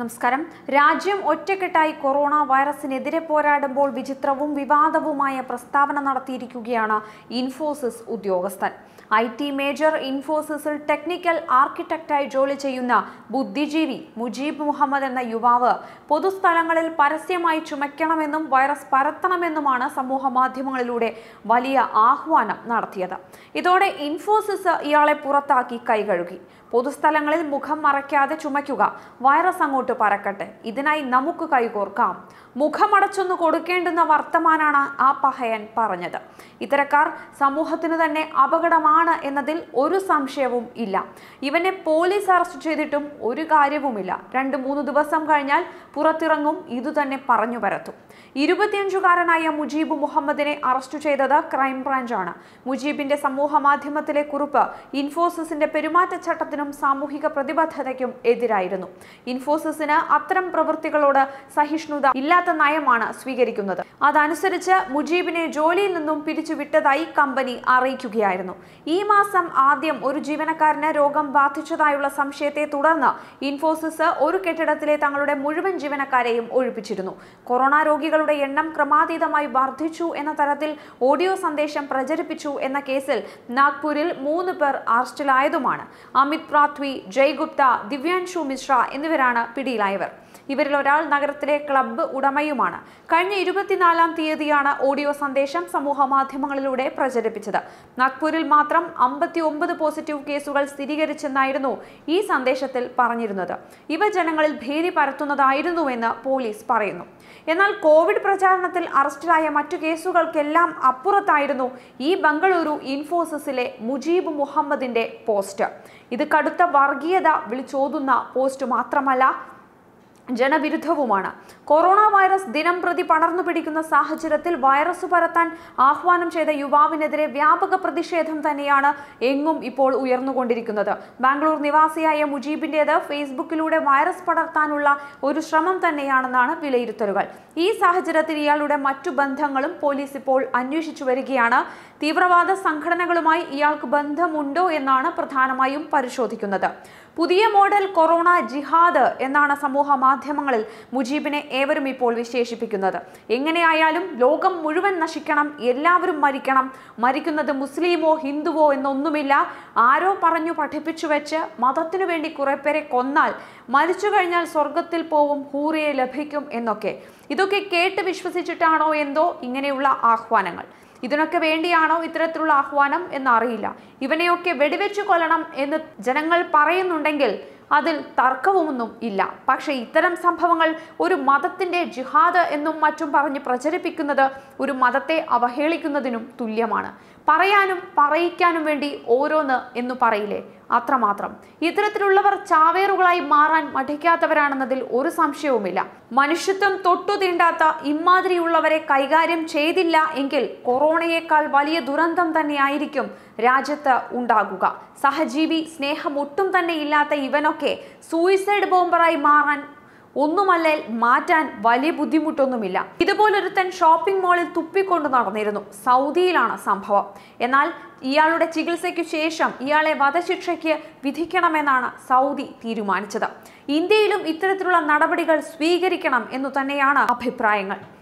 നമസ്കാരം രാജ്യം ഒറ്റക്കെട്ടായി കൊറോണ വൈറസിനെതിരെ പോരാടുമ്പോൾ വിചിത്രവും വിവാദവുമായ പ്രസ്താവന നടത്തിയിരിക്കുകയാണ് ഇൻഫോസിസ് ഉദ്യോഗസ്ഥൻ ഐ ടി മേജർ ഇൻഫോസിസിൽ ടെക്നിക്കൽ ആർക്കിടെക്റ്റായി ജോലി ചെയ്യുന്ന ബുദ്ധിജീവി മുജീബ് മുഹമ്മദ് എന്ന യുവാവ് പൊതുസ്ഥലങ്ങളിൽ പരസ്യമായി ചുമയ്ക്കണമെന്നും വൈറസ് പരത്തണമെന്നുമാണ് സമൂഹ മാധ്യമങ്ങളിലൂടെ വലിയ ആഹ്വാനം നടത്തിയത് ഇതോടെ ഇൻഫോസിസ് ഇയാളെ പുറത്താക്കി കൈകഴുകി പൊതുസ്ഥലങ്ങളിൽ മുഖം മറയ്ക്കാതെ ചുമയ്ക്കുക വൈറസ് അങ്ങോട്ട് പറക്കട്ടെ ഇതിനായി നമുക്ക് കൈകോർക്കാം മുഖമടച്ചൊന്ന് കൊടുക്കേണ്ടുന്ന വർത്തമാനാണ് ആ പഹയൻ പറഞ്ഞത് ഇത്തരക്കാർ സമൂഹത്തിന് തന്നെ അപകടമാണ് എന്നതിൽ ഒരു സംശയവും ഇല്ല ഇവനെ പോലീസ് അറസ്റ്റ് ചെയ്തിട്ടും ഒരു കാര്യവുമില്ല രണ്ട് മൂന്ന് ദിവസം കഴിഞ്ഞാൽ പുറത്തിറങ്ങും ഇതുതന്നെ പറഞ്ഞു പരത്തും ഇരുപത്തിയഞ്ചുകാരനായ മുജീബ് മുഹമ്മദിനെ അറസ്റ്റ് ചെയ്തത് ക്രൈംബ്രാഞ്ചാണ് മുജീബിന്റെ സമൂഹ മാധ്യമത്തിലെ കുറിപ്പ് ഇൻഫോസിസിന്റെ പെരുമാറ്റച്ചട്ടത്തിന് സമൂഹത്തിനും സാമൂഹിക പ്രതിബദ്ധതയ്ക്കും എതിരായിരുന്നു ഇൻഫോസിസിന് അത്തരം പ്രവൃത്തികളോട് സഹിഷ്ണുത ഇല്ലാത്ത നയമാണ് സ്വീകരിക്കുന്നത് അതനുസരിച്ച് മുജീബിനെ ജോലിയിൽ നിന്നും പിരിച്ചുവിട്ടതായി കമ്പനി അറിയിക്കുകയായിരുന്നു ഈ മാസം ആദ്യം ഒരു ജീവനക്കാരന് രോഗം ബാധിച്ചതായുള്ള സംശയത്തെ തുടർന്ന് ഇൻഫോസിസ് ഒരു കെട്ടിടത്തിലെ തങ്ങളുടെ മുഴുവൻ ജീവനക്കാരെയും ഒഴിപ്പിച്ചിരുന്നു കൊറോണ രോഗികളുടെ എണ്ണം ക്രമാതീതമായി വർദ്ധിച്ചു എന്ന തരത്തിൽ ഓഡിയോ സന്ദേശം പ്രചരിപ്പിച്ചു എന്ന കേസിൽ നാഗ്പൂരിൽ മൂന്ന് പേർ അറസ്റ്റിലായതുമാണ് അമിത് പൃഥ്വി ജയ്ഗുപ്ത ദിവ്യാൻഷു മിശ്ര എന്നിവരാണ് പിടിയിലായവർ ഇവരിൽ ഒരാൾ നഗരത്തിലെ ക്ലബ്ബ് ഉടമയുമാണ് കഴിഞ്ഞ ഇരുപത്തിനാലാം തീയതിയാണ് ഓഡിയോ സന്ദേശം സമൂഹ മാധ്യമങ്ങളിലൂടെ പ്രചരിപ്പിച്ചത് നാഗ്പൂരിൽ മാത്രം അമ്പത്തി ഒമ്പത് പോസിറ്റീവ് കേസുകൾ സ്ഥിരീകരിച്ചെന്നായിരുന്നു ഈ സന്ദേശത്തിൽ പറഞ്ഞിരുന്നത് ഇവ ജനങ്ങളിൽ ഭീതി പരത്തുന്നതായിരുന്നുവെന്ന് പോലീസ് പറയുന്നു എന്നാൽ കോവിഡ് പ്രചാരണത്തിൽ അറസ്റ്റിലായ മറ്റു കേസുകൾക്കെല്ലാം അപ്പുറത്തായിരുന്നു ഈ ബംഗളൂരു ഇൻഫോസിസിലെ മുജീബ് മുഹമ്മദിന്റെ പോസ്റ്റ് ഇത് കടുത്ത വർഗീയത വിളിച്ചോതുന്ന പോസ്റ്റ് മാത്രമല്ല ജനവിരുദ്ധവുമാണ് കൊറോണ വൈറസ് ദിനം പ്രതി പടർന്നു പിടിക്കുന്ന സാഹചര്യത്തിൽ വൈറസ് പരത്താൻ ആഹ്വാനം ചെയ്ത യുവാവിനെതിരെ വ്യാപക പ്രതിഷേധം തന്നെയാണ് എങ്ങും ഇപ്പോൾ ഉയർന്നുകൊണ്ടിരിക്കുന്നത് ബാംഗ്ലൂർ നിവാസിയായ മുജീബിൻ്റേത് ഫേസ്ബുക്കിലൂടെ വൈറസ് പടർത്താനുള്ള ഒരു ശ്രമം തന്നെയാണെന്നാണ് വിലയിരുത്തലുകൾ ഈ സാഹചര്യത്തിൽ ഇയാളുടെ മറ്റു ബന്ധങ്ങളും പോലീസ് ഇപ്പോൾ അന്വേഷിച്ചു വരികയാണ് തീവ്രവാദ സംഘടനകളുമായി ഇയാൾക്ക് ബന്ധമുണ്ടോ എന്നാണ് പ്രധാനമായും പരിശോധിക്കുന്നത് പുതിയ മോഡൽ കൊറോണ ജിഹാദ് എന്നാണ് സമൂഹ മാധ്യമങ്ങളിൽ മുജീബിനെ ഏവരും ഇപ്പോൾ വിശേഷിപ്പിക്കുന്നത് എങ്ങനെയായാലും ലോകം മുഴുവൻ നശിക്കണം എല്ലാവരും മരിക്കണം മരിക്കുന്നത് മുസ്ലിമോ ഹിന്ദുവോ എന്നൊന്നുമില്ല ആരോ പറഞ്ഞു പഠിപ്പിച്ചു വെച്ച് മതത്തിനു വേണ്ടി കുറെ പേരെ കൊന്നാൽ മരിച്ചു കഴിഞ്ഞാൽ സ്വർഗത്തിൽ പോവും ഹൂറിയെ ലഭിക്കും എന്നൊക്കെ ഇതൊക്കെ കേട്ട് വിശ്വസിച്ചിട്ടാണോ എന്തോ ഇങ്ങനെയുള്ള ആഹ്വാനങ്ങൾ ഇതിനൊക്കെ വേണ്ടിയാണോ ഇത്തരത്തിലുള്ള ആഹ്വാനം എന്നറിയില്ല ഇവനെയൊക്കെ വെടിവെച്ചു കൊല്ലണം എന്ന് ജനങ്ങൾ പറയുന്നുണ്ടെങ്കിൽ അതിൽ തർക്കവുമൊന്നും ഇല്ല പക്ഷേ ഇത്തരം സംഭവങ്ങൾ ഒരു മതത്തിൻ്റെ ജിഹാദ് എന്നും മറ്റും പറഞ്ഞ് പ്രചരിപ്പിക്കുന്നത് ഒരു മതത്തെ അവഹേളിക്കുന്നതിനും തുല്യമാണ് പറയാനും പറയിക്കാനും വേണ്ടി ഓരോന്ന് എന്നു പറയില്ലേ അത്രമാത്രം ഇത്തരത്തിലുള്ളവർ ചാവേറുകളായി മാറാൻ മഠിക്കാത്തവരാണെന്നതിൽ ഒരു സംശയവുമില്ല മനുഷ്യത്വം തൊട്ടു തീണ്ടാത്ത ഇമാതിരിയുള്ളവരെ കൈകാര്യം ചെയ്തില്ല എങ്കിൽ കൊറോണയേക്കാൾ വലിയ ദുരന്തം തന്നെയായിരിക്കും രാജ്യത്ത് ഉണ്ടാകുക സഹജീവി സ്നേഹം ഒട്ടും തന്നെ ഇല്ലാത്ത ഇവനൊക്കെ സൂയിസൈഡ് ബോംബറായി മാറാൻ ഒന്നുമല്ലേൽ മാറ്റാൻ വലിയ ബുദ്ധിമുട്ടൊന്നുമില്ല ഇതുപോലൊരുത്തൻ ഷോപ്പിംഗ് മാളിൽ തുപ്പിക്കൊണ്ട് നടന്നിരുന്നു സൗദിയിലാണ് സംഭവം എന്നാൽ ഇയാളുടെ ചികിത്സയ്ക്കു ശേഷം ഇയാളെ വധശിക്ഷയ്ക്ക് വിധിക്കണമെന്നാണ് സൗദി തീരുമാനിച്ചത് ഇന്ത്യയിലും ഇത്തരത്തിലുള്ള നടപടികൾ സ്വീകരിക്കണം എന്നു തന്നെയാണ് അഭിപ്രായങ്ങൾ